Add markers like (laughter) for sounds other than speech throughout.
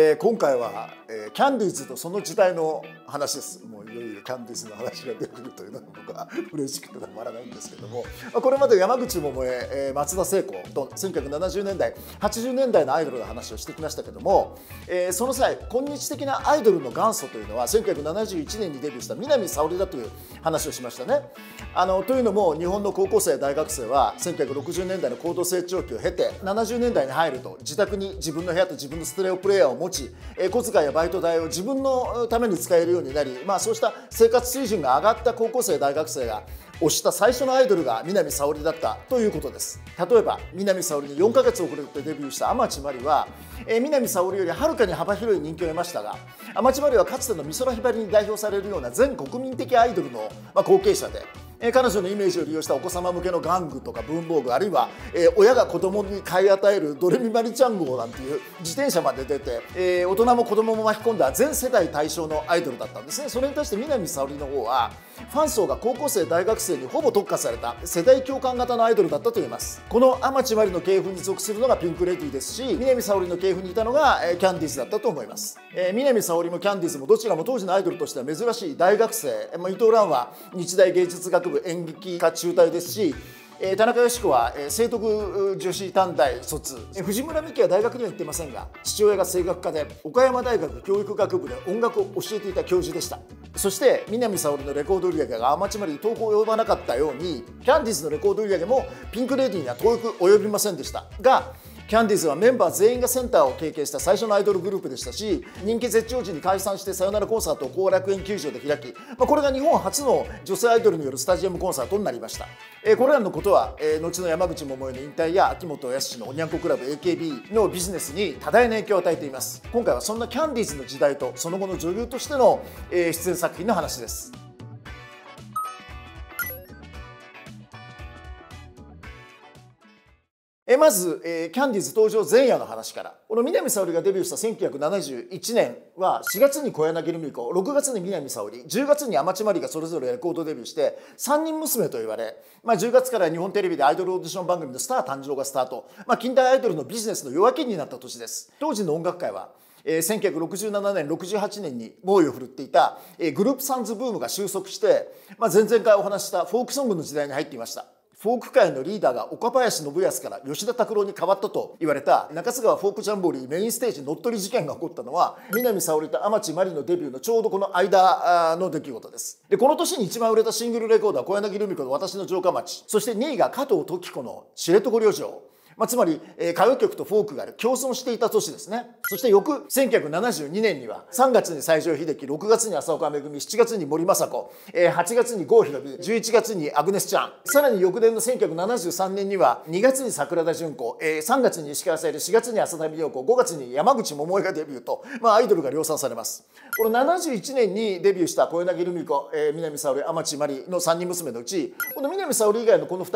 えー、今回は、えー、キャンディーズとその時代の話です。もういよいよにカンィスの話が出てくるというのが僕は嬉しくてたまらないんですけどもこれまで山口百恵松田聖子と1970年代80年代のアイドルの話をしてきましたけども、えその際今日的なアイドルの元祖というのは1971年にデビューした南沙織だという話をしましたね。あのというのも日本の高校生大学生は1960年代の高度成長期を経て70年代に入ると自宅に自分の部屋と自分のステレオプレーヤーを持ち小遣いやバイト代を自分のために使えるようになり、まあ、そうした生活水準が上がった高校生大学生が推した最初のアイドルが南沙織だったということです例えば南沙織に4ヶ月遅れてデビューした天地真理は、えー、南沙織よりはるかに幅広い人気を得ましたが天地真理はかつての美空ひばりに代表されるような全国民的アイドルの、まあ、後継者でえ彼女のイメージを利用したお子様向けの玩具とか文房具あるいは、えー、親が子供に買い与えるドレミマリちゃん号なんていう自転車まで出て、えー、大人も子供も巻き込んだ全世代対象のアイドルだったんですねそれに対して南沙織の方はファン層が高校生大学生にほぼ特化された世代共感型のアイドルだったといいますこの天地真理の系譜に属するのがピンクレディーですし南沙織の系譜にいたのが、えキャンディーズだったと思います、えー、南沙織もキャンディーズもどちらも当時のアイドルとしては珍しい大学生、まあ、伊藤蘭は日大芸術学部演劇科中退ですしえー、田中佳子は、えー、聖徳女子短大卒、えー、藤村美樹は大学には行ってませんが父親が声楽家で岡山大学教育学部で音楽を教えていた教授でしたそして南沙織のレコード売り上げがアマチュアに遠く及ばなかったようにキャンディーズのレコード売り上げもピンク・レディーには遠く及びませんでしたがキャンディーズはメンバー全員がセンターを経験した最初のアイドルグループでしたし人気絶頂時に解散してさよならコンサートを後楽園球場で開き、まあ、これが日本初の女性アイドルによるスタジアムコンサートになりました、えー、これらのことは、えー、後の山口百恵の引退や秋元康のおにゃんこクラブ AKB のビジネスに多大な影響を与えています今回はそんなキャンディーズの時代とその後の女優としての、えー、出演作品の話ですえまず、えー、キャンディーズ登場前夜の話からこの南沙織がデビューした1971年は4月に小柳ルミ子6月に南沙織10月に天地真理がそれぞれレコードデビューして3人娘と言われ、まあ、10月から日本テレビでアイドルオーディション番組のスター誕生がスタート、まあ、近代アイドルのビジネスの夜明けになった年です当時の音楽界はえー、1967年68年に猛威を振るっていた、えー、グループサンズブームが収束して、まあ、前々回お話したフォークソングの時代に入っていましたフォーク界のリーダーが岡林信康から吉田拓郎に変わったと言われた中津川フォークジャンボリーメインステージ乗っ取り事件が起こったのは南沙織と天地真理のデビューのちょうどこの間の出来事ですでこの年に一番売れたシングルレコードは小柳ルミ子の「私の城下町」そして2位が加藤時子の「知床旅情」まあ、つまり、えー、歌謡曲とフォークがある共存していた年ですねそして翌1972年には3月に西城秀樹6月に浅岡恵7月に森昌子、えー、8月に郷ひろみ11月にアグネス・チャンさらに翌年の1973年には2月に桜田淳子、えー、3月に石川さゆり4月に浅田美代子5月に山口百恵がデビューと、まあ、アイドルが量産されますこの71年にデビューした小柳ルミ子、えー、南沙織天地真理の3人娘のうちこの南沙織以外のこの2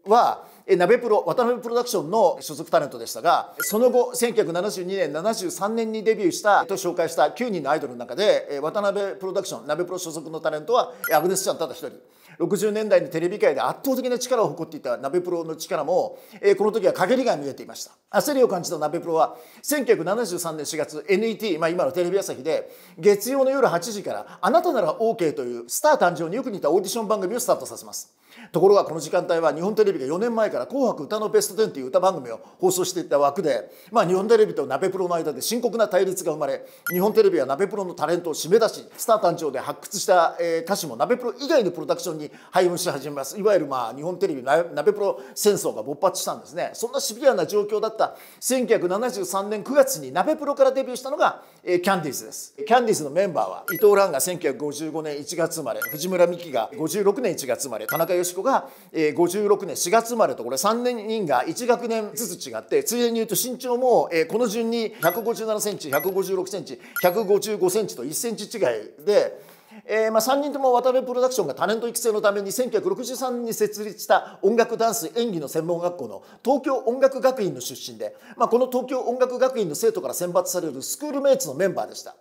人は鍋プロ渡辺プロダクションの所属タレントでしたがその後1972年73年にデビューしたと紹介した9人のアイドルの中で渡辺プロダクション鍋プロ所属のタレントはアグネス・ちゃんただ一人。60年代のテレビ界で圧倒的な力を誇っていた鍋プロの力も、えこの時は陰りが見えていました焦りを感じた鍋プロは1973年4月 NET、まあ、今のテレビ朝日で月曜の夜8時から「あなたなら OK」というスター誕生によく似たオーディション番組をスタートさせますところがこの時間帯は日本テレビが4年前から「紅白歌のベスト10」という歌番組を放送していた枠で、まあ、日本テレビと鍋プロの間で深刻な対立が生まれ日本テレビは鍋プロのタレントを締め出しスター誕生で発掘した、え歌詞も鍋プロ以外のプロダクションに配分し始めますいわゆる、まあ、日本テレビ鍋プロ戦争が勃発したんですねそんなシビアな状況だった1973年9月に鍋プロからデビューしたのが、えキャンディーズですキャンディーズのメンバーは伊藤蘭が1955年1月生まれ藤村美樹が56年1月生まれ田中子が、え56年4月生まれとこれ3人が1学年ずつ違ってついでに言うと身長も、えこの順に157センチ156センチ155センチと1センチ違いで。えーまあ、3人とも渡辺プロダクションがタレント育成のために1963年に設立した音楽ダンス演技の専門学校の東京音楽学院の出身で、まあ、この東京音楽学院の生徒から選抜されるスクールメイツのメンバーでした。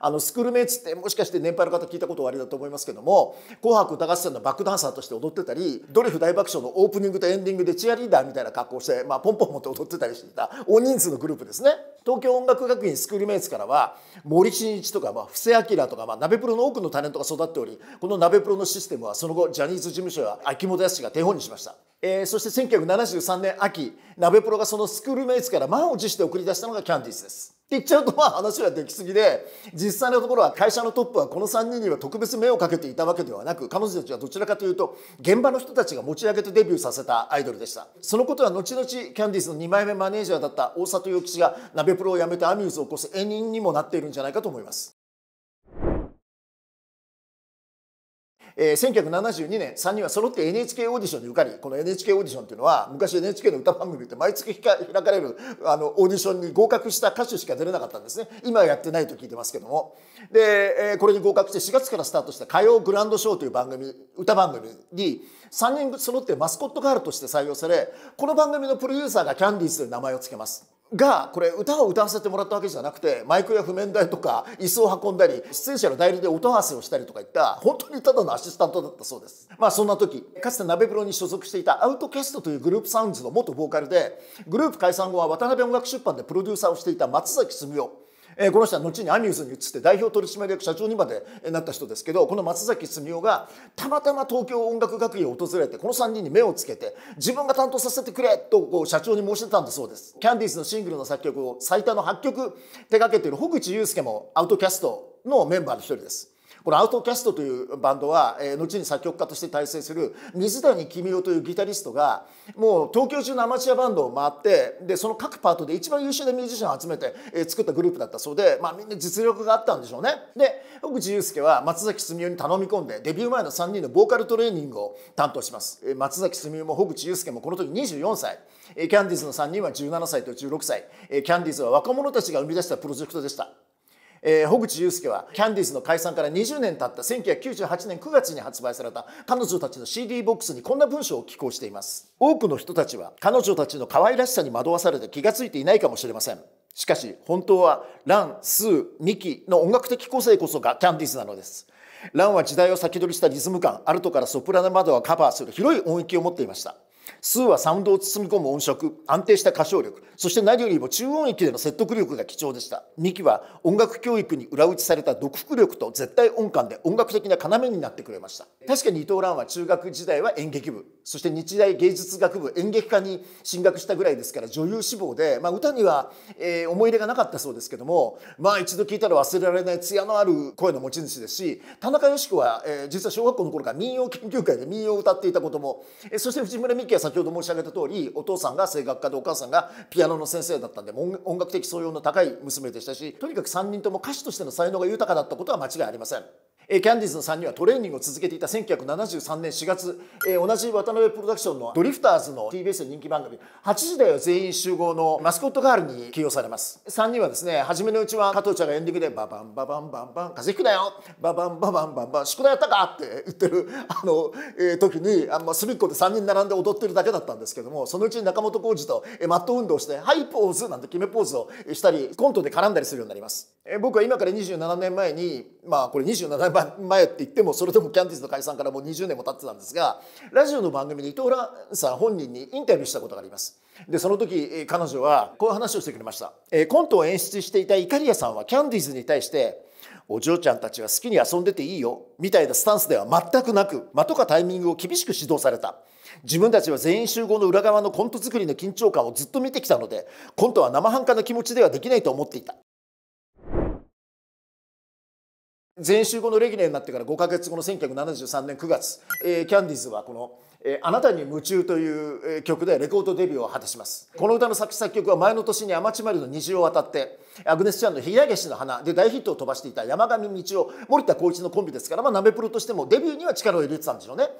あのスクールメイツってもしかして年配の方聞いたことありだと思いますけども「紅白歌合戦」のバックダンサーとして踊ってたり「ドリフ大爆笑」のオープニングとエンディングでチアリーダーみたいな格好して、まあ、ポンポン持って踊ってたりしていた大人数のグループですね。東京音楽学院スクールメイツからは森進一とか、まあ、布施明とか、まあ、鍋プロの多くのタレントが育っておりこの鍋プロのシステムはその後ジャニーズ事務所や秋元康が手本にしました。えー、そして1973年秋鍋プロがそのスクールメイツから満を持して送り出したのがキャンディーズです。って言っちゃうとまあ話はできすぎで実際のところは会社のトップはこの3人には特別目をかけていたわけではなく彼女たちはどちらかというと現場の人たちが持ち上げてデビューさせたアイドルでしたそのことは後々キャンディーズの2枚目マネージャーだった大里洋吉が鍋プロを辞めてアミューズを起こす縁人にもなっているんじゃないかと思いますえー、1972年3人は揃って NHK オーディションに受かりこの NHK オーディションっていうのは昔 NHK の歌番組って毎月開かれるあのオーディションに合格した歌手しか出れなかったんですね今やってないと聞いてますけどもで、えー、これに合格して4月からスタートした歌謡グランドショーという番組歌番組に3人揃ってマスコットガールとして採用されこの番組のプロデューサーがキャンディーズという名前を付けます。がこれ歌を歌わせてもらったわけじゃなくてマイクや譜面台とか椅子を運んだり出演者の代理で音合わせをしたりとかいった本当にただのアシスタントだったそうですまあそんな時かつて鍋風呂に所属していたアウトキャストというグループサウンズの元ボーカルでグループ解散後は渡辺音楽出版でプロデューサーをしていた松崎純夫えこの人は後にアミューズに移って代表取締役社長にまでなった人ですけどこの松崎澄夫がたまたま東京音楽学院を訪れてこの3人に目をつけて自分が担当させてくれとこう社長に申し出たんだそうですキャンディーズのシングルの作曲を最多の8曲手掛けている北口祐介もアウトキャストのメンバーの一人ですこのアウトキャストというバンドは、えー、後に作曲家として大成する水谷君夫というギタリストがもう東京中のアマチュアバンドを回ってでその各パートで一番優秀なミュージシャンを集めて、えー、作ったグループだったそうで、まあ、みんな実力があったんでしょうね。で奥地祐介は松崎純夫に頼み込んでデビュー前の3人のボーカルトレーニングを担当します。えー、松崎純夫も北口祐介もこの時24歳。キャンディーズの3人は17歳と16歳キャンディーズは若者たちが生み出したプロジェクトでしたえー、口祐介はキャンディーズの解散から20年経った1998年9月に発売された彼女たちの CD ボックスにこんな文章を寄稿しています多くの人たちは彼女たちの可愛らしさに惑わされて気が付いていないかもしれませんしかし本当はラン、スー、ミキの音楽的個性こそがキャンディーズなのですランは時代を先取りしたリズム感アルトからソプラノまではカバーする広い音域を持っていました数はサウンドを包み込む音色安定した歌唱力そして何よりも中音域での説得力が貴重でした2期は音楽教育に裏打ちされた独幅力と絶対音感で音楽的な要になってくれました確かに伊藤蘭は中学時代は演劇部そして日大芸術学部演劇科に進学したぐらいですから女優志望で、まあ、歌には、えー、思い入れがなかったそうですけどもまあ一度聞いたら忘れられない艶のある声の持ち主ですし田中佳子は、えー、実は小学校の頃から民謡研究会で民謡を歌っていたことも、えー、そして藤村美樹は先先ほど申し上げた通りお父さんが声楽家でお母さんがピアノの先生だったんで音楽的素養の高い娘でしたしとにかく3人とも歌手としての才能が豊かだったことは間違いありません。えキャンディーズの3人はトレーニングを続けていた1973年4月、え同じ渡辺プロダクションのドリフターズの TBS の人気番組「8時だよ全員集合」のマスコットガールに起用されます3人はですね初めのうちは加藤ちゃんがエンディングで「ババンババンバンバン風邪ひくなよババンババンバンバン宿題やったか?」って言ってるあの、えー、時にあ、まあ、隅っこで3人並んで踊ってるだけだったんですけどもそのうちに中本浩二と、えマット運動して「はいポーズ」なんて決めポーズをしたりコントで絡んだりするようになります、え僕は今から27年前にまあこれ27年前って言ってもそれでもキャンディーズの解散からもう20年も経ってたんですがラジオの番組で伊藤蘭さん本人にインタビューしたことがありますでその時彼女はこういう話をしてくれました、コントを演出していたいかりやさんはキャンディーズに対してお嬢ちゃんたちは好きに遊んでていいよみたいなスタンスでは全くなく間とかタイミングを厳しく指導された自分たちは全員集合の裏側のコント作りの緊張感をずっと見てきたのでコントは生半可な気持ちではできないと思っていた前週後のレギュラーになってから5か月後の1973年9月、えー、キャンディーズはこの「えー、あなたに夢中」という曲でレコードデビューを果たしますこの歌の作詞作曲は前の年に「アマチュマリの虹」を渡ってアグネス・チャンの「ひやげしの花」で大ヒットを飛ばしていた山上道夫森田浩一のコンビですから、まあ、ナベプロとしてもデビューには力を入れてたんでしょうね。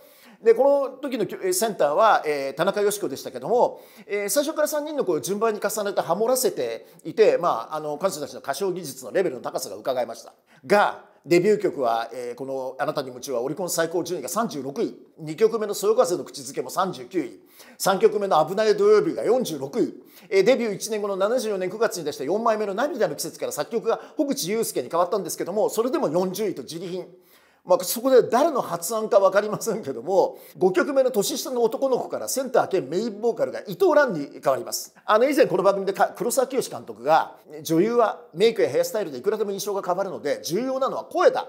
でこの時のセンターは、えー、田中佳子でしたけども、えー、最初から3人の声を順番に重ねてハモらせていて、まあ、あの彼女たちの歌唱技術のレベルの高さが伺えました。がデビュー曲は、えー、この「あなたに夢中」はオリコン最高順位が36位2曲目の「そよ風の口づけ」も39位3曲目の「危ない土曜日」が46位、えー、デビュー1年後の74年9月に出した4枚目の「涙の季節」から作曲が北口祐介に変わったんですけどもそれでも40位と自利品まあ、そこで誰の発案か分かりませんけども5曲目の年下の男の子からセンター兼メインボーカルが伊藤蘭に変わりますあの以前この番組で黒沢清監督が女優はメイクやヘアスタイルでいくらでも印象が変わるので重要なのは声だ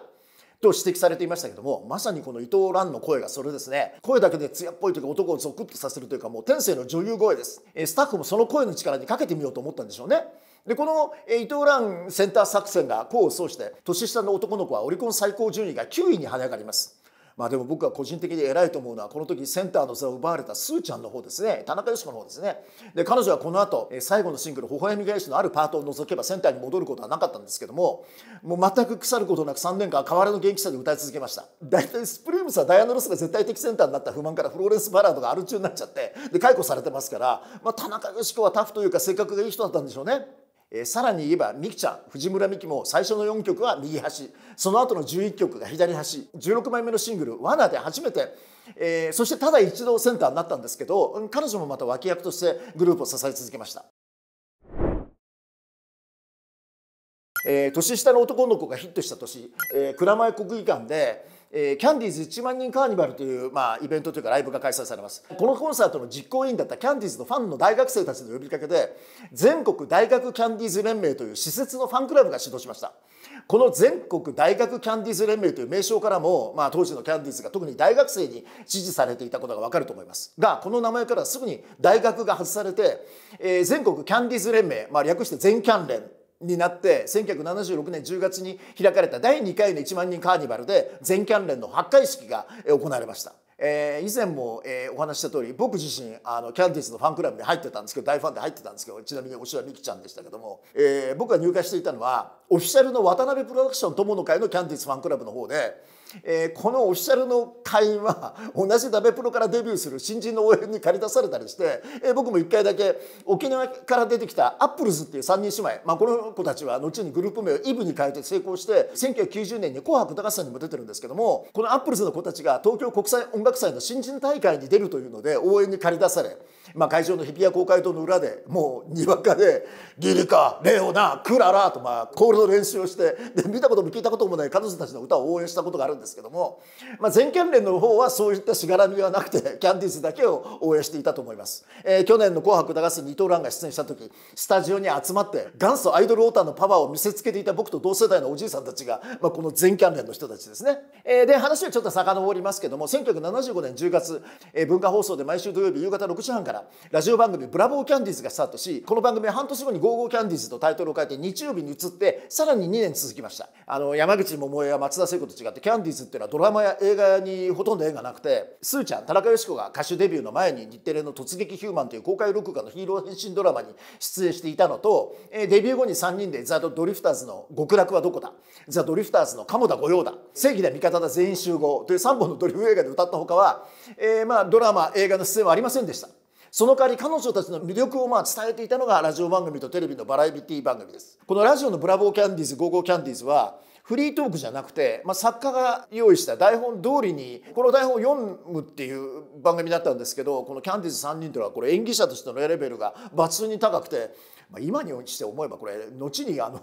と指摘されていましたけどもまさにこの伊藤蘭の声がそれですね声だけで艶っぽいというか男をゾクッとさせるというかもう天性の女優声ですスタッフもその声の力にかけてみようと思ったんでしょうねでこの伊藤蘭センター作戦が功を奏して年下の男の子はオリコン最高順位が9位に跳ね上がります。まあでも僕は個人的に偉いと思うのはこの時センターの座を奪われたすーちゃんの方ですね田中佳子の方ですねで彼女はこの後最後のシングル「微笑み返し」のあるパートを除けばセンターに戻ることはなかったんですけどももう全く腐ることなく3年間変わらぬ元気さで歌い続けました大体スプリームスはダイアナ・ロスが絶対的センターになった不満からフローレンス・バラードがアル中になっちゃってで解雇されてますから、まあ、田中佳子はタフというか性格がいい人だったんでしょうねえー、さらに言えばミキちゃん藤村美貴も最初の4曲は右端その後の11曲が左端16枚目のシングル「罠」で初めて、えー、そしてただ一度センターになったんですけど彼女もまた脇役としてグループを支え続けました。えー、年下の男の子がヒットした年、えー、蔵前国技館でえー、キャンディーズ1万人カーニバルという、まあ、イベントというかライブが開催されますこのコンサートの実行委員だったキャンディーズのファンの大学生たちの呼びかけで全国大学キャンディーズ連盟という施設のファンクラブが始動しましたこの全国大学キャンディーズ連盟という名称からも、まあ、当時のキャンディーズが特に大学生に支持されていたことがわかると思いますがこの名前からすぐに大学が外されて、えー、全国キャンディーズ連盟、まあ、略して全キャン連になって1976年10月に開かれた第2回の1万人カーニバルで全関連の発会式が行われました。えー、以前も、えー、お話した通り僕自身あのキャンディーズのファンクラブに入ってたんですけど大ファンで入ってたんですけどちなみに押田美希ちゃんでしたけども、えー、僕が入会していたのはオフィシャルの渡辺プロダクション友の会のキャンディーズファンクラブの方でえー、このオフィシャルの会員は (laughs) 同じダベプロからデビューする新人の応援に駆り出されたりして、えー、僕も1回だけ沖縄から出てきたアップルズっていう3人姉妹、まあ、この子たちは後にグループ名をイブに変えて成功して1990年に「紅白歌合戦」にも出てるんですけどもこのアップルズの子たちが東京国際音楽祭の新人大会に出るというので応援に駆り出されまあ、会場の日比谷公会堂の裏でもうにわかで「リリカレオナクララ」とまあコールの練習をしてで見たことも聞いたこともない彼女たちの歌を応援したことがあるんですけども、まあ、全県連の方はそういったしがらみはなくてキャンディーズだけを応援していたと思います、えー、去年の「紅白歌合戦」二刀藤が出演した時スタジオに集まって元祖アイドルウォーターのパワーを見せつけていた僕と同世代のおじいさんたちが、まあ、この全キャン連の人たちですね、えー、で話はちょっと遡りますけども1975年10月、えー、文化放送で毎週土曜日夕方6時半からからラジオ番組「ブラボーキャンディーズ」がスタートしこの番組は半年後に「ゴーゴーキャンディーズ」とタイトルを変えて日曜日に移ってさらに2年続きましたあの山口百恵や松田聖子と違ってキャンディーズっていうのはドラマや映画にほとんど縁がなくてすーちゃん田中よし子が歌手デビューの前に日テレの「突撃ヒューマン」という公開録画のヒーロー変身ドラマに出演していたのとデビュー後に3人でザ・ドリフターズの「極楽はどこだ」ザ・ドリフターズの「鴨田御用だ」「正義だ味方だ全員集合」という3本のドリフ映画で歌ったほかは、えー、まあドラマ映画の出演はありませんでした。その代わり彼女たちの魅力をまあ伝えていたのがラジオ番組とテレビのバラエティ番組ですこのラジオのブラボーキャンディーズ55キャンディーズはフリートークじゃなくて、まあ、作家が用意した台本通りにこの台本を読むっていう番組だったんですけどこのキャンディーズ3人というのはこれ演技者としてのレベルが抜群に高くてまあ、今にして思えばこれ後にあの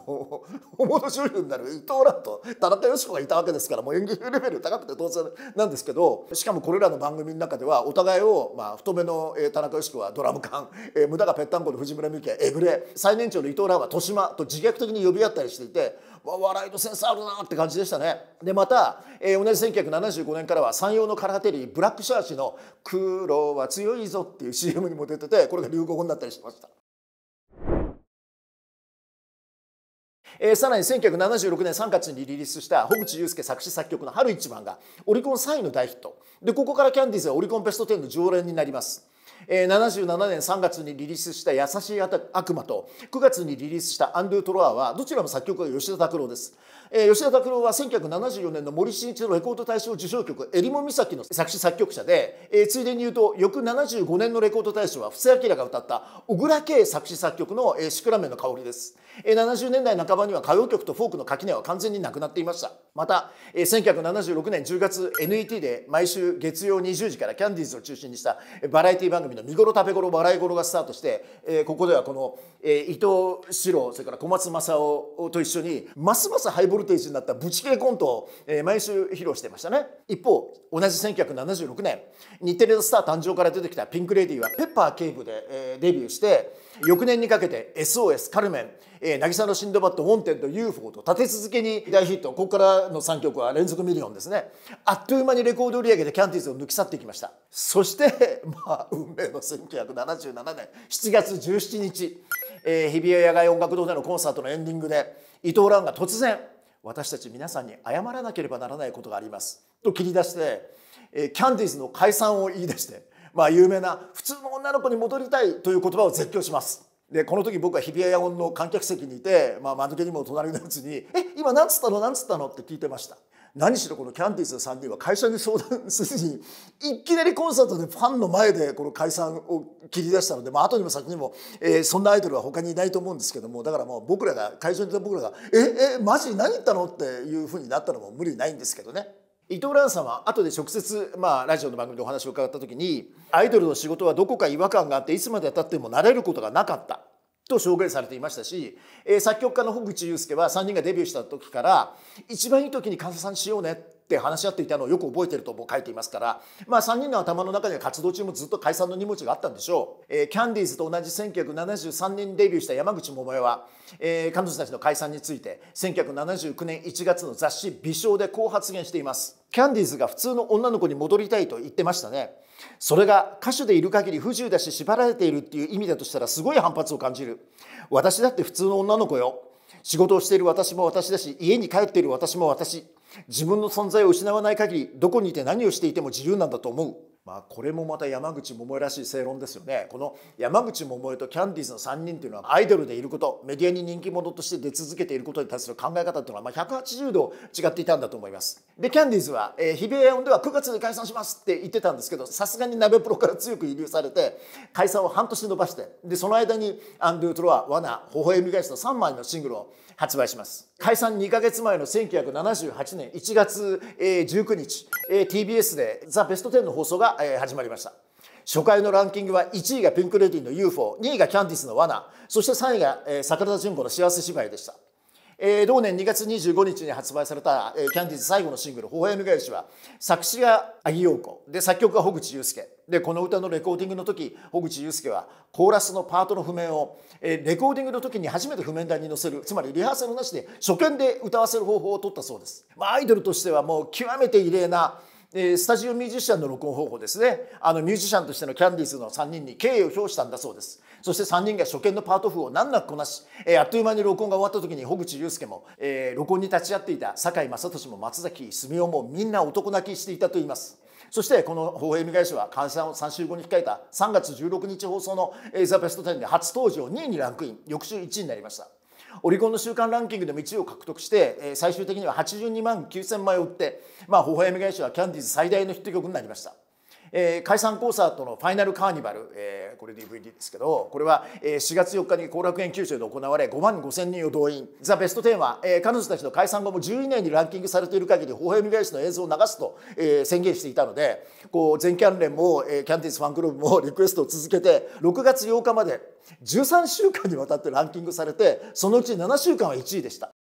大物女優になる伊藤蘭と田中佳子がいたわけですからもう演技レベル高くて当然なんですけどしかもこれらの番組の中ではお互いを、まあ、太めの田中佳子はドラム缶、え無駄がぺったんこの藤村美家えぐれ最年長の伊藤蘭は豊島と自虐的に呼び合ったりしていて笑いのセンスあるなって感じでしたねでまた、えー、同じ1975年からは山陽のーテリーブラックシャーシの「黒は強いぞ」っていう CM にも出ててこれが流行語になったりしましたえー、さらに1976年3月にリリースした小口祐介作詞作曲の「春一番」がオリコン3位の大ヒットでここからキャンディーズはオリコンベスト10の常連になります。え77年3月にリリースした「優しい悪魔」と9月にリリースした「アンドゥ・トロワー」はどちらも作曲が吉田拓郎です、え吉田拓郎は1974年の森進一のレコード大賞受賞曲「えりも岬」の作詞作曲者で、えー、ついでに言うと翌75年のレコード大賞は布施明が歌った小倉圭作詞作曲の「えシクラメンの香り」です、えー、70年代半ばには歌謡曲とフォークの垣根は完全になくなっていましたまた、えー、1976年10月 NET で毎週月曜20時からキャンディーズを中心にしたバラエティ番組の見頃食べ頃笑い頃がスタートして、えー、ここではこの、えー、伊藤四郎それから小松政夫と一緒にますますハイボルテージになったブチ系コントを、えー、毎週披露してましたね一方同じ1976年日テレのスター誕生から出てきたピンク・レディーはペッパー警部で、えー、デビューして翌年にかけて SOS カルメン、えー、渚のシンドバッドウォンテッド UFO と立て続けに大ヒットここからの3曲は連続ミリオンですねあっという間にレコード売り上げでキャンディーズを抜き去っていきましたそして (laughs) まあ運命の1977年7月17日、えー、日比谷野外音楽堂でのコンサートのエンディングで伊藤蘭が突然私たち皆さんに謝らなければならないことがありますと切り出して、えー、キャンディーズの解散を言い出してまあ、有名な普通の女の子に戻りたいという言葉を絶叫します。でこの時僕は日比谷野音の観客席にいて、まあ、間抜けにも隣のやつに「え今何つったの何つったの?」って聞いてました何しろこのキャンディーズ3人は会社に相談せずにいきなりコンサートでファンの前でこの解散を切り出したので、まあ後にも先にも、えー、そんなアイドルは他にいないと思うんですけどもだからもう僕らが会場にいた僕らが「ええマジ何言ったの?」っていうふうになったのも無理ないんですけどね。伊藤蘭さんは後で直接、まあ、ラジオの番組でお話を伺った時にアイドルの仕事はどこか違和感があっていつまでたっても慣れることがなかったと証言されていましたし、えー、作曲家の北口雄介は3人がデビューした時から一番いい時にさんしようねって話し合っていたのをよく覚えてると書いていますから、まあ、3人の頭の中には活動中もずっと解散の荷物があったんでしょう、えー、キャンディーズと同じ1973年デビューした山口百恵は、えー、彼女たちの解散について1979年1月の雑誌「美少」でこう発言していますキャンディーズが普通の女の子に戻りたいと言ってましたねそれが歌手でいる限り不自由だし縛られているっていう意味だとしたらすごい反発を感じる私だって普通の女の子よ仕事をしている私も私だし家に帰っている私も私自分の存在を失わない限りどこにいて何をしていても自由なんだと思うまあ、これもまた山口百恵らしい正論ですよねこの山口百恵とキャンディーズの3人というのはアイドルでいることメディアに人気者として出続けていることに対する考え方というのはま180度違っていたんだと思いますでキャンディーズは、えー、日比谷音では9月に解散しますって言ってたんですけどさすがに鍋プロから強く遺留されて解散を半年延ばしてでその間にアンドゥ・トロは「罠」「微笑み返し」の3枚のシングルを発売します解散2ヶ月前の1978年1月、え19日、え TBS で「ザ・ベスト10」の放送が始まりました初回のランキングは1位がピンク・レディの UFO2 位がキャンディスの罠そして3位が桜田淳子の幸せ姉妹でしたえ同年2月25日に発売された、えキャンディーズ最後のシングル「微笑み返しは」作詞が阿木陽子で作曲が穂口祐介でこの歌のレコーディングの時穂口祐介はコーラスのパートの譜面を、えレコーディングの時に初めて譜面台に載せるつまりリハーサルなしで初見で歌わせる方法を取ったそうです、まあ、アイドルとしてはもう極めて異例なえスタジオミュージシャンの録音方法ですねあのミュージシャンとしてのキャンディーズの3人に敬意を表したんだそうですそして3人が初見のパート譜を難なくこなし、えあっという間に録音が終わった時に穂口雄介も、えー、録音に立ち会っていた堺雅俊も松崎純夫もみんな男泣きしていたといいますそしてこの「放映会返し」は感謝を3週後に控えた3月16日放送の「ザ・ベスト10」で初登場2位にランクイン翌週1位になりましたオリコンの週間ランキングでも1位を獲得して、え最終的には82万9000枚を売って、まあ、微笑み返しはキャンディーズ最大のヒット曲になりました。えー、解散コンサートの「ファイナルカーニバル」えー、これ DVD ですけどこれは4月4日に後楽園九州で行われ5万5千人を動員「ザ・ベスト10は」えー、彼女たちの解散後も1 2年にランキングされている限り「微笑み返しの映像を流すと、えー、宣言していたのでこう全キャン連も、えー、キャンディーズファンクラブもリクエストを続けて6月8日まで13週間にわたってランキングされてそのうち7週間は1位でした。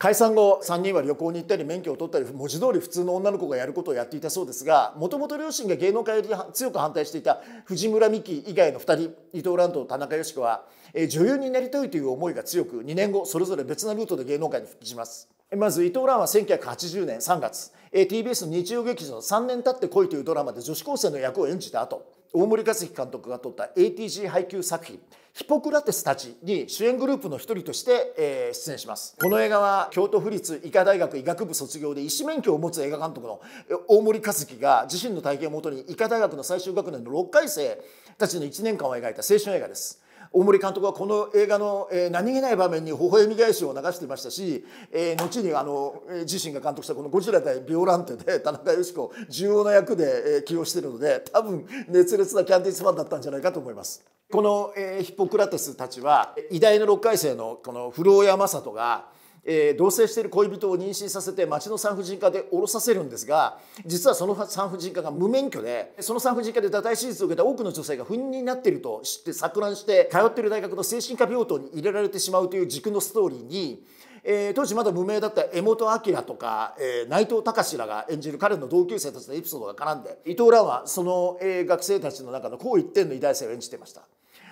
解散後3人は旅行に行ったり免許を取ったり文字通り普通の女の子がやることをやっていたそうですがもともと両親が芸能界より強く反対していた藤村美樹以外の2人伊藤蘭と田中良子は、え女優になりたいという思いが強く2年後それぞれ別なルートで芸能界に復帰します。まず伊藤蘭は1980年3月 TBS の日曜劇場の「3年経ってい」というドラマで女子高生の役を演じた後大森克樹監督が撮った ATG 配給作品ヒポクラテスたちに主演グループの一人として、えー、出演しますこの映画は京都府立医科大学医学部卒業で医師免許を持つ映画監督の大森和樹が自身の体験をもとに医科大学の最終学年の6回生たちの1年間を描いた青春映画です大森監督はこの映画の、えー、何気ない場面に微笑み返しを流していましたし、えー、後にあの、えー、自身が監督したこの「ゴジラ対ビオランテ」で田中佳子重要な役で、えー、起用しているので多分熱烈なキャンディーズファンだったんじゃないかと思います。この、えー、ヒポクラテスたちは偉大の6回生のこの古尾山里が、えー、同棲している恋人を妊娠させて町の産婦人科で降ろさせるんですが実はその産婦人科が無免許でその産婦人科で堕胎手術を受けた多くの女性が不妊になっていると知って錯乱して通っている大学の精神科病棟に入れられてしまうという軸のストーリーにえー、当時まだ無名だった江本明とか、えー、内藤隆らが演じる彼の同級生たちのエピソードが絡んで伊藤蘭はその、えー、学生たちの中のこう一点の偉大さを演じていました。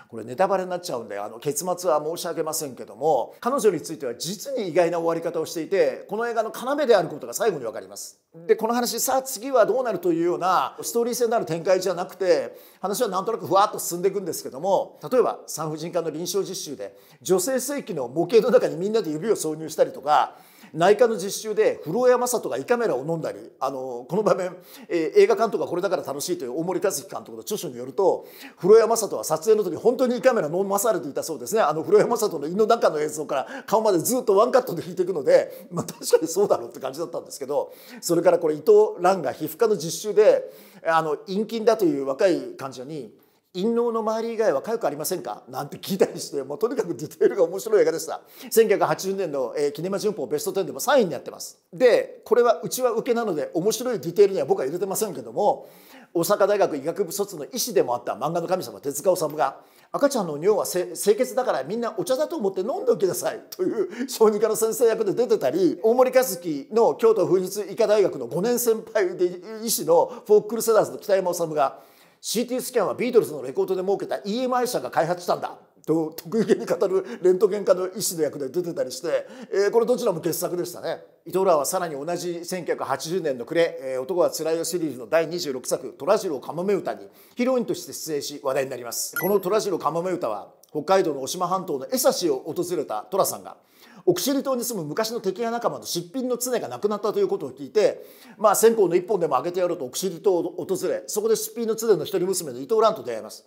これネタバレになっちゃうんであの結末は申し上げませんけども彼女については実に意外な終わり方をしていてこの映画の要であることが最後に分かります。でこの話さあ次はどうなるというようなストーリー性のある展開じゃなくて話はなんとなくふわっと進んでいくんですけども例えば産婦人科の臨床実習で女性性器の模型の中にみんなで指を挿入したりとか内科の実習で古江雅人が胃カメラを飲んだりあのこの場面、えー、映画監督はこれだから楽しいという大森和樹監督の著書によると古江雅人は撮影の時本当に胃カメラ飲まされていたそうですねあの古江雅人の胃の中の映像から顔までずっとワンカットで引いていくので、まあ、確かにそうだろうって感じだったんですけどそれからこれ伊藤蘭が皮膚科の実習であの陰菌だという若い患者に。陰謀の周り以外は痒くありませんかなんて聞いたりしてもうとにかくディテールが面白い映画でした1980年の、えー、キネマ旬報ベスト10でも3位になってますでこれはうちは受けなので面白いディテールには僕は入れてませんけども大阪大学医学部卒の医師でもあった漫画の神様手塚治虫が赤ちゃんの尿は清潔だからみんなお茶だと思って飲んでおきなさいという小児科の先生役で出てたり大森和樹の京都府立医科大学の5年先輩で医師のフォークルセダーズの北山治虫が CT スキャンはビートルズのレコードで設けた EMI 社が開発したんだと得意げに語るレントゲン科の医師の役で出てたりして、えー、これどちらも傑作でしたね伊藤蘭はさらに同じ1980年の暮れ「えー、男はつらいよ」シリーズの第26作「虎次郎かもめ歌」にヒロインとして出演し話題になりますこの「虎次郎かもめ歌は」北海道の渡島半島の江差市を訪れた寅さんが奥尻島に住む昔の敵や仲間の出品の常が亡くなったということを聞いて、まあ、線香の一本でもあげてやろうと奥尻島を訪れそこで出品の常の一人娘の伊藤蘭と出会います。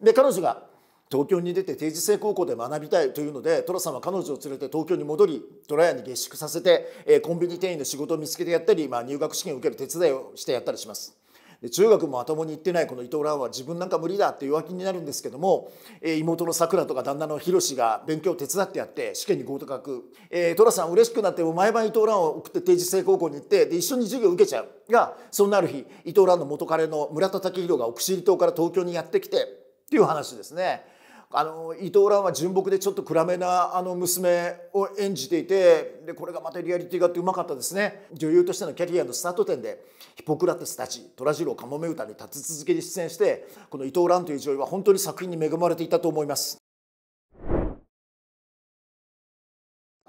で彼女が東京に出て定時制高校で学びたいというので寅さんは彼女を連れて東京に戻り虎屋に下宿させて、えコンビニ店員の仕事を見つけてやったり、まあ、入学試験を受ける手伝いをしてやったりします。で中学もまともに行ってないこの伊藤蘭は自分なんか無理だって弱気になるんですけども、えー、妹のさくらとか旦那のひろしが勉強を手伝ってやって試験に合格、えー、寅さん嬉しくなって毎晩伊藤蘭を送って定時制高校に行ってで一緒に授業を受けちゃうがそんなある日伊藤蘭の元彼の村田武弘が奥尻島から東京にやってきてっていう話ですね。あの伊藤蘭は純朴でちょっと暗めなあの娘を演じていてでこれがまたリアリティがあってうまかったですね女優としてのキャリアのスタート点でヒポクラテスたち虎次郎かもめ歌に立ち続けに出演してこの伊藤蘭という女優は本当に作品に恵まれていたと思います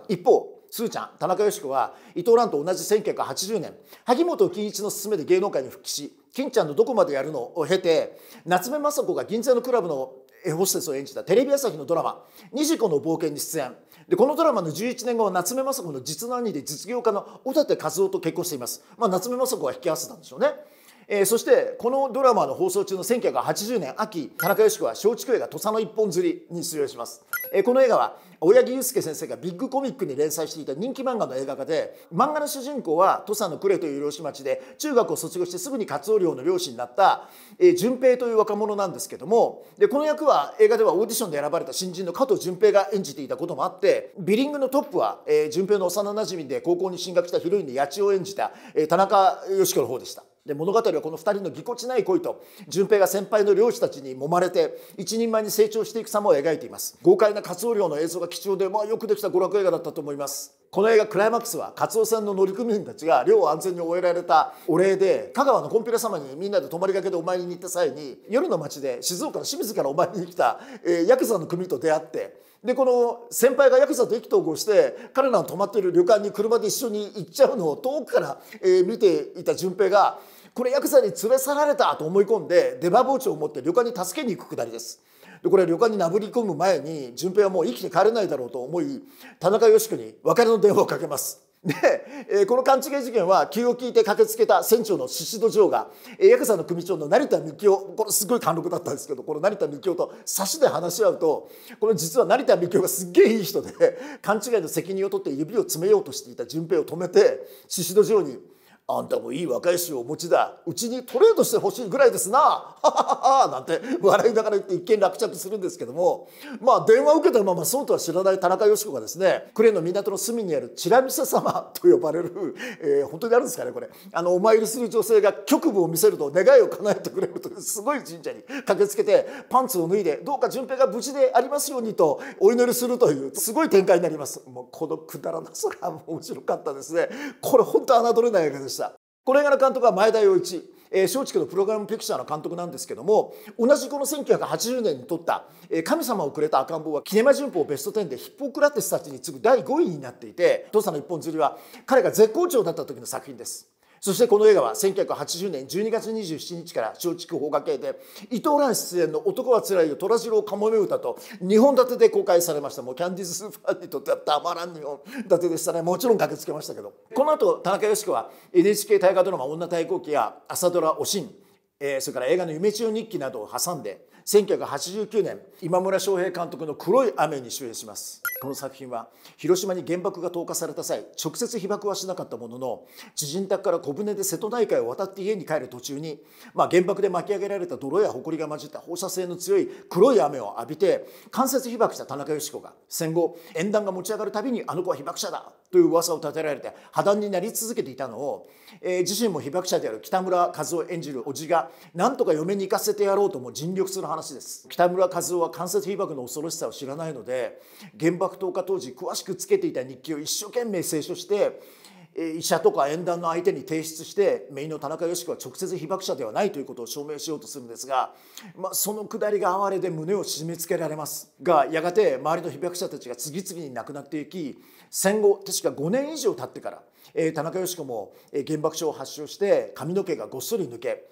一方すーちゃん田中よし子は伊藤蘭と同じ1980年萩本欽一の勧めで芸能界に復帰し金ちゃんのどこまでやるのを経て夏目雅子が銀座のクラブのホステスを演じたテレビ朝日のドラマ「ニジコの冒険」に出演でこのドラマの11年後は夏目雅子の実の兄で実業家の小舘和夫と結婚しています、まあ、夏目雅子は引き合わせたんでしょうね、えー、そしてこのドラマの放送中の1980年秋田中良子は松竹映画「土佐の一本釣り」に出演します、えー、この映画は親木祐介先生がビッグコミックに連載していた人気漫画の映画化で漫画の主人公は土佐の呉という漁師町で中学を卒業してすぐにカツオ漁の漁師になった、えー、平という若者なんですけどもでこの役は映画ではオーディションで選ばれた新人の加藤淳平が演じていたこともあってビリングのトップは、えー、平の幼なじみで高校に進学したヒロインで八千代を演じた、えー、田中良子の方でした。で物語はこの2人のぎこちない恋と順平が先輩の漁師たちに揉まれて一人前に成長していく様を描いています豪快な活動量の映像が貴重で、まあ、よくできた娯楽映画だったと思いますこの映画クライマックスはカツオさんの乗組員たちが漁を安全に終えられたお礼で香川のコンピラ様にみんなで泊まりがけでお参りに行った際に夜の街で静岡の清水からお参りに来た、えー、ヤクザの組と出会ってでこの先輩がヤクザと意気投合して彼らの泊まっている旅館に車で一緒に行っちゃうのを遠くから、えー、見ていた淳平がこれヤクザに連れ去られたと思い込んで出馬包丁を持って旅館に助けに行くくだりです。でこれ旅館に殴り込む前に順平はもう生きて帰れないだろうと思い田中良子に別れの電話をかけます。で、えー、この勘違い事件は急を聞いて駆けつけた船長の宍戸城が、えー、ヤクザの組長の成田幹雄これすごい貫禄だったんですけどこの成田幹雄と差しで話し合うとこの実は成田幹雄がすっげえいい人で勘違いの責任を取って指を詰めようとしていた順平を止めて宍戸城に「あんたもいい若い衆をお持ちだうちにトレードしてほしいぐらいですなはははなんて笑いながら言って一見落着するんですけどもまあ電話を受けたままそうとは知らない田中佳子がですね呉の港の隅にあるチラ見せ様 (laughs) と呼ばれる、えー、本当にあるんですかねこれあのお参りする女性が局部を見せると願いを叶えてくれるというすごい神社に駆けつけてパンツを脱いでどうか順平が無事でありますようにとお祈りするというすごい展開になりますもうこのくだらなさが面白かったですねこれ本当侮れない映画でしこの映画の監督は前田洋一松竹のプログラムピクチャーの監督なんですけども同じこの1980年に撮った「神様をくれた赤ん坊」はキネマ旬報ベスト10でヒッポクラテスたちに次ぐ第5位になっていて「父さんの一本釣りは彼が絶好調だった時の作品です。そしてこの映画は1980年12月27日から松竹邦画系で伊藤蘭出演の「男はつらいよ虎次郎かもめ歌」と2本立てで公開されましたもうキャンディーズスーパーにとってはたまらん2本立てでしたねもちろん駆けつけましたけどこの後田中良子は NHK 大河ドラマ「女対抗期」や朝ドラ「おしん」えそれから映画の「夢中日記」などを挟んで1989年今村翔平監督の「黒い雨」に主演します。この作品は広島に原爆が投下された際直接被爆はしなかったものの知人宅から小舟で瀬戸内海を渡って家に帰る途中に、まあ、原爆で巻き上げられた泥や埃が混じった放射性の強い黒い雨を浴びて間接被爆した田中佳子が戦後縁談が持ち上がるたびにあの子は被爆者だという噂を立てられて破談になり続けていたのを、えー、自身も被爆者である北村和夫演じる叔父が何とか嫁に行かせてやろうとも尽力する話です。北村和夫は間接被爆の恐ろしさを知らないので原爆学投下当時詳しくつけていた日記を一生懸命清書して医者とか縁談の相手に提出してメインの田中良子は直接被爆者ではないということを証明しようとするんですが、まあ、そのくだりが哀れで胸を締め付けられますがやがて周りの被爆者たちが次々に亡くなっていき戦後確か5年以上経ってから、え田中良子も原爆症を発症して髪の毛がごっそり抜け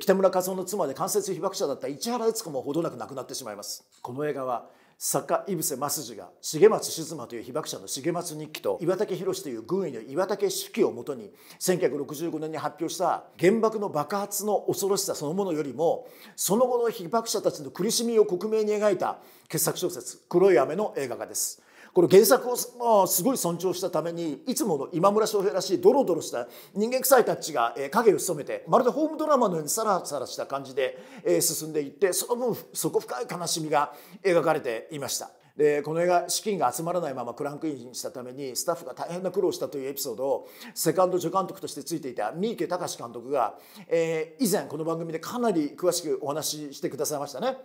北村和夫の妻で関節被爆者だった市原悦子もほどなく亡くなってしまいます。この映画は作家井伏正治が重松静馬という被爆者の重松日記と岩竹宏という軍医の岩竹手記をもとに1965年に発表した原爆の爆発の恐ろしさそのものよりもその後の被爆者たちの苦しみを克明に描いた傑作小説「黒い雨」の映画化です。この原作をすごい尊重したためにいつもの今村翔平らしいドロドロした人間臭いタッチが影を潜めてまるでホームドラマのようにさらさらした感じで進んでいってその分そこ深い悲しみが描かれていました。でこの映画資金が集まらないままクランクインしたためにスタッフが大変な苦労したというエピソードをセカンド助監督としてついていた三池隆監督が、えー、以前この番組でかなり詳しくお話ししてくださいましたね。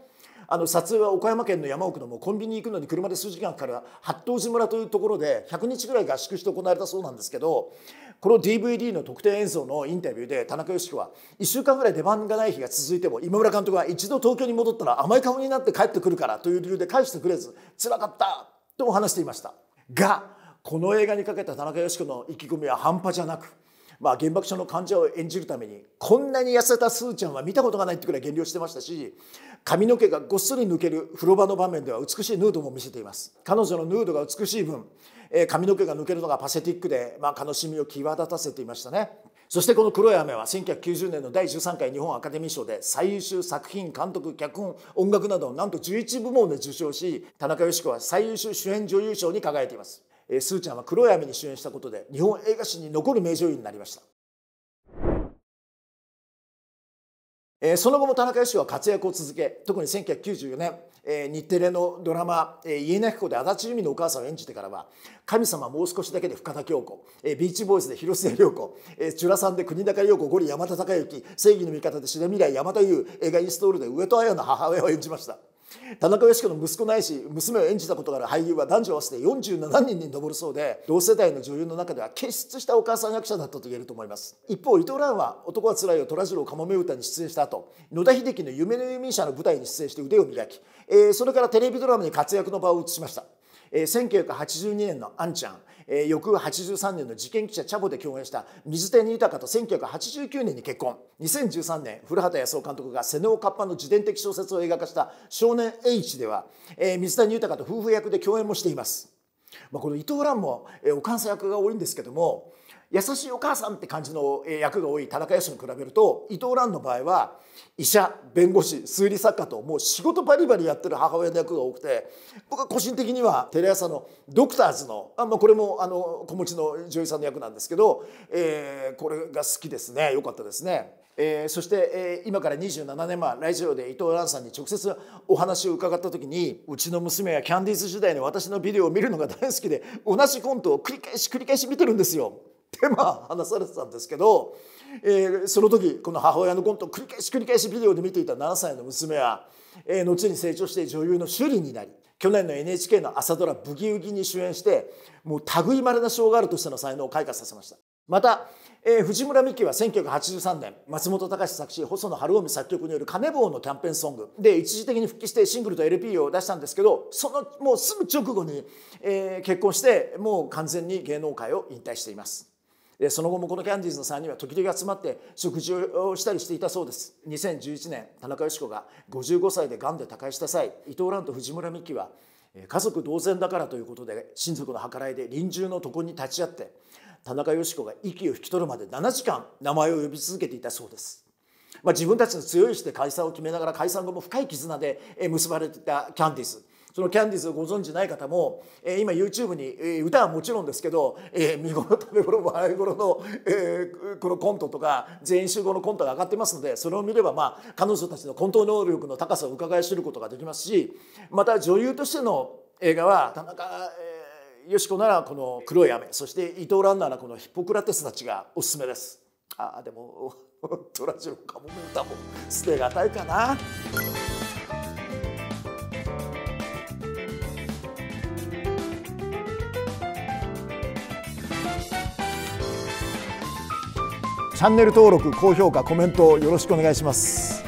あの撮影は岡山県の山奥のもうコンビニ行くのに車で数時間かかる八頭寺村というところで100日ぐらい合宿して行われたそうなんですけどこの DVD の特典演奏のインタビューで田中良子は1週間ぐらい出番がない日が続いても今村監督は一度東京に戻ったら甘い顔になって帰ってくるからという理由で返してくれずつらかったと話していましたがこの映画にかけた田中良子の意気込みは半端じゃなくまあ、原爆症の患者を演じるためにこんなに痩せたすーちゃんは見たことがないってくらい減量してましたし髪の毛がごっそり抜ける風呂場の場面では美しいヌードも見せています彼女のヌードが美しい分、え髪の毛が抜けるのがパセティックで、まあ、悲しみを際立たせていましたねそしてこの「黒い雨」は1990年の第13回日本アカデミー賞で最優秀作品監督脚本音楽などなんと11部門で受賞し田中佳子は最優秀主演女優賞に輝いていますえー、すちゃんは「黒い雨」に主演したことで日本映画史に残る名女優になりました。えその後も田中義は活躍を続け特に1994年、え日テレのドラマ「え家なき子」で足立由美のお母さんを演じてからは「神様もう少しだけ」で深田恭子、えビーチボーイズで広末涼子、えー、チュラさんで国高涼子五里山田孝之正義の味方で志田未来山田優映画インストールで上戸彩の母親を演じました。田中し子の息子ないし娘を演じたことがある俳優は男女合わせて47人に上るそうで同世代の女優の中では傑出したお母さん役者だったと言えると思います一方伊藤蘭は「男はつらいよ虎次郎かもめ歌」に出演した後野田秀樹の「夢の郵便者」の舞台に出演して腕を磨き、えー、それからテレビドラマに活躍の場を移しました、えー、1982年の「あんちゃん」えー、翌83年の事件記者チャボで共演した水谷豊と1989年に結婚2013年古畑康夫監督が瀬能河童の自伝的小説を映画化した「少年 H」では、えー、水谷豊と夫婦役で共演もしています、まあ、この伊藤蘭も、えー、おさん役が多いんですけども優しいお母さんって感じの役が多い田中康に比べると伊藤蘭の場合は医者弁護士推理作家ともう仕事バリバリやってる母親の役が多くて僕は個人的にはテレ朝の「ドクターズの」あまあ、これもあの子持ちの女優さんの役なんですけど、えー、これが好きですねよかったですね。えー、そして、えー、今から27年前ラジオで伊藤蘭さんに直接お話を伺った時にうちの娘はキャンディーズ時代の私のビデオを見るのが大好きで同じコントを繰り返し繰り返し見てるんですよ。でまあ話されてたんですけど、えー、その時この母親のコントを繰り返し繰り返しビデオで見ていた7歳の娘は、えー、後に成長して女優の趣里になり去年の NHK の朝ドラ「ブギウギ」に主演してもう類いまれな障があるとしての才能を開花させました。また、えー、藤村美樹は1983年松本隆作詞細野晴臣作曲による「金棒」のキャンペーンソングで一時的に復帰してシングルと LP を出したんですけどそのもうすぐ直後に、えー、結婚してもう完全に芸能界を引退しています。その後もこのキャンディーズの3人は時々集まって食事をしたりしていたそうです2011年田中佳子が55歳でがんで他界した際伊藤蘭と藤村美樹は家族同然だからということで親族の計らいで臨終の床に立ち会って田中佳子が息を引き取るまで7時間名前を呼び続けていたそうです。まあ、自分たちの強い意志で解散を決めながら解散後も深い絆で結ばれていたキャンディーズそのキャンディーズをご存じない方も、えー、今 YouTube に、えー、歌はもちろんですけど、えー、見頃食べ頃笑い頃の、えー、このコントとか全員集合のコントが上がってますのでそれを見れば、まあ、彼女たちのコント能力の高さをうかがい知ることができますしまた女優としての映画は田中、えー、よしこならこの「黒い雨」そして伊藤蘭ならこの「ヒポクラテス」たちがおすすめです。あでも (laughs) トラジロかも歌も捨てがたいかな。チャンネル登録高評価コメントよろしくお願いします